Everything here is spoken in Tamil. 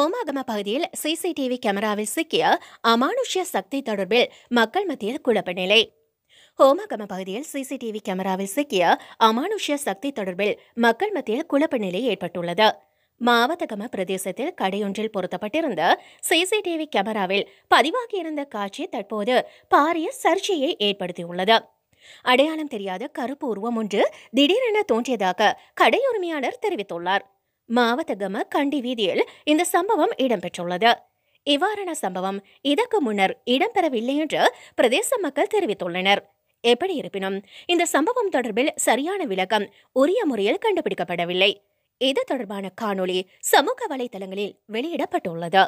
ஹோமாகம பகுதியில் சிசிடிவி கேமராவில் சிக்கிய அமானுஷ்ய சக்தி தொடர்பில் மக்கள் மத்தியில் குழப்ப நிலை ஹோமாகம பகுதியில் சிசிடிவி கேமராவில் சிக்கிய அமானுஷ்ய சக்தி தொடர்பில் மக்கள் மத்தியில் குழப்ப நிலை ஏற்பட்டுள்ளது மாவத்தகம பிரதேசத்தில் கடையொன்றில் பொருத்தப்பட்டிருந்த சிசிடிவி கேமராவில் பதிவாகியிருந்த காட்சி தற்போது பாரிய சர்ச்சையை ஏற்படுத்தியுள்ளது அடையாளம் தெரியாத கருப்பு உருவம் ஒன்று திடீரென தோன்றியதாக கடை உரிமையாளர் தெரிவித்துள்ளார் மாவத்தகம கண்டி வீதியில் இந்த சம்பவம் இடம்பெற்றுள்ளது இவ்வாறான சம்பவம் இதற்கு முன்னர் இடம்பெறவில்லை என்று பிரதேச மக்கள் தெரிவித்துள்ளனர் எப்படி இருப்பினும் இந்த சம்பவம் தொடர்பில் சரியான விளக்கம் உரிய முறையில் கண்டுபிடிக்கப்படவில்லை இது தொடர்பான காணொளி சமூக வலைதளங்களில் வெளியிடப்பட்டுள்ளது